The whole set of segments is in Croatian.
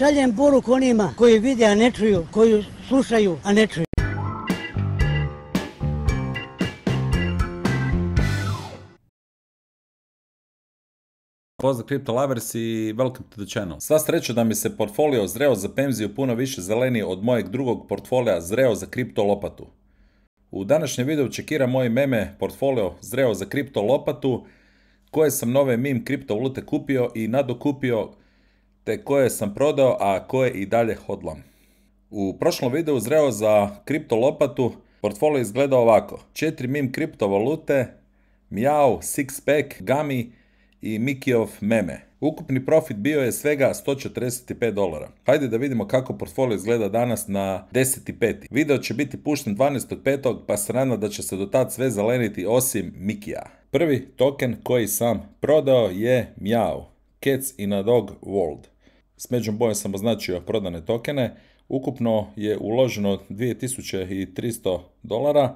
Šaljem poruk onima koji vide, a ne čuju, koji slušaju, a ne čuju. Pozdrav Crypto Lovers i welcome to the channel. Sva sreća da mi se portfolio zreo za penziju puno više zeleni od mojeg drugog portfolija zreo za kripto lopatu. U današnjem videu čekiram moj meme portfolio zreo za kripto lopatu koje sam nove meme kriptovalute kupio i nadokupio te koje sam prodao, a koje i dalje hodlam. U prošlom videu zreo za kriptolopatu, lopatu portfolio izgleda ovako. 4 mim kriptovalute, Miao, Sixpack, Gami i Mikiov meme. Ukupni profit bio je svega 145 dolara. Hajde da vidimo kako portfolio izgleda danas na 10.5. Video će biti pušten 12.5. pa se nadam da će se do tad sve zeleniti osim Mikija. Prvi token koji sam prodao je Miao, Cats in a Dog World. S međom bojem sam označio prodane tokene. Ukupno je uloženo 2300 dolara.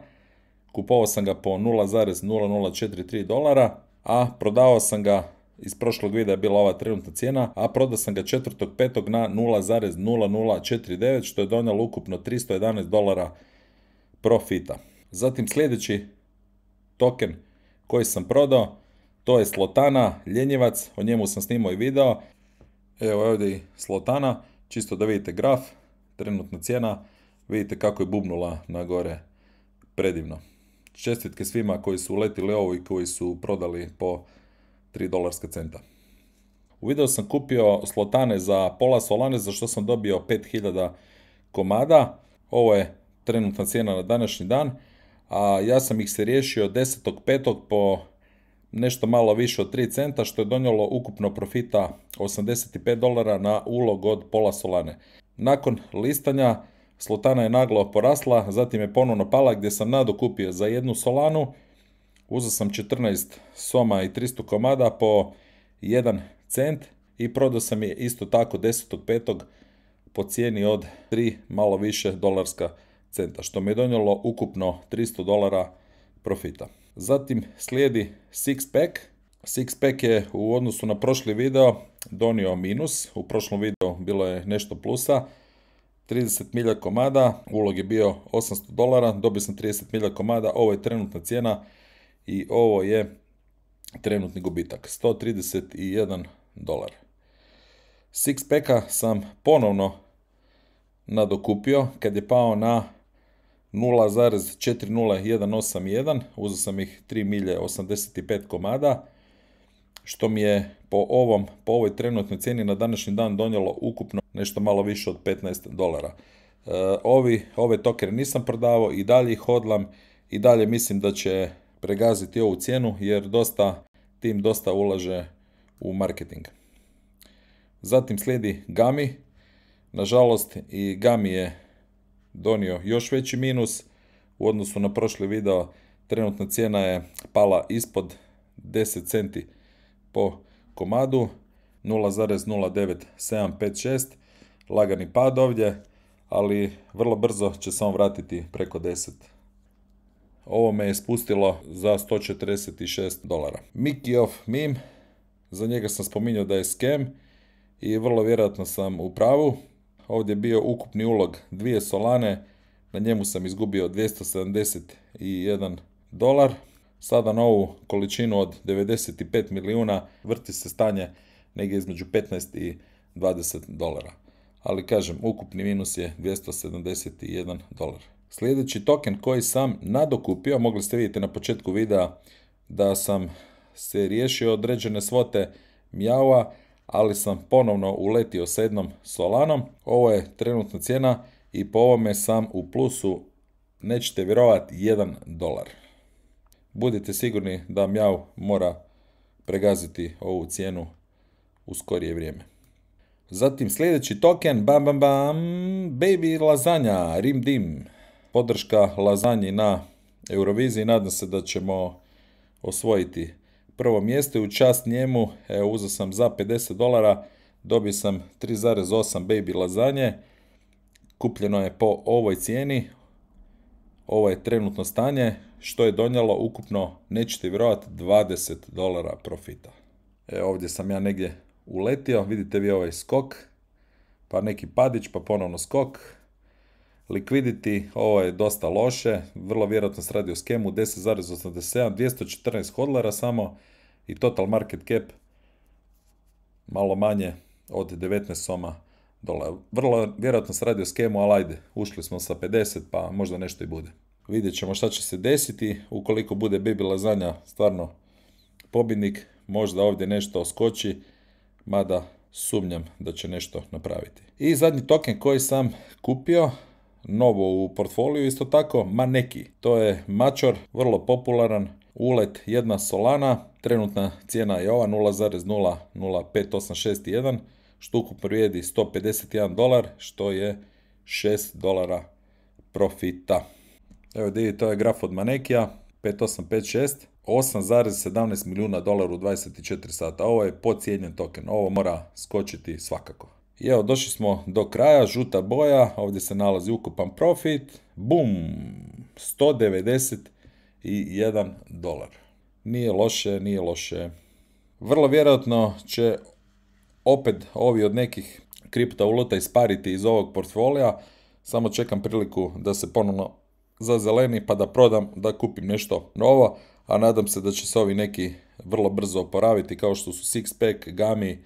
Kupovao sam ga po 0,0043 dolara, a prodavao sam ga iz prošlog videa je bila ova trenutna cijena, a prodao sam ga 4.5. na 0,0049 što je donijelo ukupno 311 dolara profita. Zatim sljedeći token koji sam prodao, to je Slotana, ljenjevac, o njemu sam snimao i video. E, evo ovdje Slotana, čisto da vidite graf, trenutna cijena, vidite kako je bubnula na gore predivno. Čestitke svima koji su uletili ovo i koji su prodali po 3 dolarska centa. U video sam kupio slotane za pola solane za što sam dobio 5000 komada. Ovo je trenutna cijena na današnji dan. A ja sam ih se riješio 10.5. po nešto malo više od 3 centa što je donijelo ukupno profita 85 dolara na ulog od pola solane. Nakon listanja Slotana je naglo porasla, zatim je ponovno pala gdje sam nadu za jednu solanu. Uzeo sam 14 soma i 300 komada po 1 cent i prodao sam je isto tako 10.5. po cijeni od 3 malo više dolarska centa, što mi je donijelo ukupno 300 dolara profita. Zatim slijedi six Six pack je u odnosu na prošli video donio minus, u prošlom videu bilo je nešto plusa. 30 milja komada, ulog je bio 800 dolara, dobio sam 30 milja komada, ovo je trenutna cijena i ovo je trenutni gubitak, 131 dolar. Six packa sam ponovno nadokupio kad je pao na 0.40181 uzeo sam ih 3 milje 85 komada, što mi je po, ovom, po ovoj trenutnoj cijeni na današnji dan donijelo ukupno nešto malo više od 15 dolara. E, ovi, ove tokere nisam prodavao i dalje ih hodlam i dalje mislim da će pregaziti ovu cijenu jer dosta, tim dosta ulaže u marketing. Zatim slijedi Gami. Nažalost i Gami je donio još veći minus u odnosu na prošli video. Trenutna cijena je pala ispod 10 centi po komadu 0,09756 lagani pad ovdje ali vrlo brzo će se on vratiti preko 10 ovo me je spustilo za 146 dolara Mickey of Meme za njega sam spominjao da je scam i vrlo vjerojatno sam u pravu Ovdje je bio ukupni ulog dvije solane, na njemu sam izgubio 271 dolar. Sada na ovu količinu od 95 milijuna vrti se stanje negdje između 15 i 20 dolara. Ali kažem, ukupni minus je 271 dolar. Sljedeći token koji sam nadokupio, mogli ste vidjeti na početku videa da sam se riješio određene svote Mjaua ali sam ponovno uletio s jednom Solanom. Ovo je trenutna cijena i po ovome sam u plusu, nećete vjerovati, 1 dolar. Budite sigurni da Mjau mora pregaziti ovu cijenu u skorije vrijeme. Zatim sljedeći token, bam bam bam, baby lazanja, rim dim. Podrška lazanji na Euroviziji, nadam se da ćemo osvojiti prvo mjesto i u čast njemu e, uzeo sam za 50 dolara, dobio sam 3,8 baby lazanje, kupljeno je po ovoj cijeni, ovo je trenutno stanje, što je donijelo ukupno, nećete vjerovati 20 dolara profita. E, ovdje sam ja negdje uletio, vidite vi ovaj skok, pa neki padić, pa ponovno skok, Likviditi, ovo je dosta loše, vrlo vjerojatno se radi o skemu 10.87, 214 hodlera samo i total market cap malo manje od 19 soma dolara. Vrlo vjerojatno se radi o skemu, ali ajde, ušli smo sa 50 pa možda nešto i bude. Vidjet ćemo šta će se desiti, ukoliko bude Bibi Lazanja stvarno pobjednik, možda ovdje nešto oskoči, mada sumnjam da će nešto napraviti. I zadnji token koji sam kupio, novo u portfoliju, isto tako Maneki. To je mačor, vrlo popularan, ulet jedna Solana, trenutna cijena je ova 0,005861, što ukupno vrijedi 151 dolar, što je 6 dolara profita. Evo vidi, to je graf od Manekija, 5856, 8,17 milijuna dolara u 24 sata. Ovo je pocijenjen token, ovo mora skočiti svakako. I evo, došli smo do kraja, žuta boja, ovdje se nalazi ukupan profit, bum, 191 dolar. Nije loše, nije loše. Vrlo vjerojatno će opet ovi od nekih kripta kriptovaluta ispariti iz ovog portfolija, samo čekam priliku da se ponovno zazeleni pa da prodam, da kupim nešto novo, a nadam se da će se ovi neki vrlo brzo oporaviti kao što su Sixpack, Gami,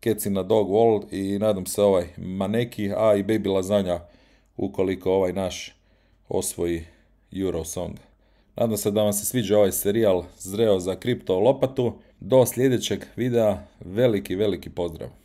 keci na dog World i nadam se ovaj maneki, a i baby lazanja ukoliko ovaj naš osvoji Eurosong. Nadam se da vam se sviđa ovaj serijal Zreo za kripto lopatu. Do sljedećeg videa, veliki, veliki pozdrav!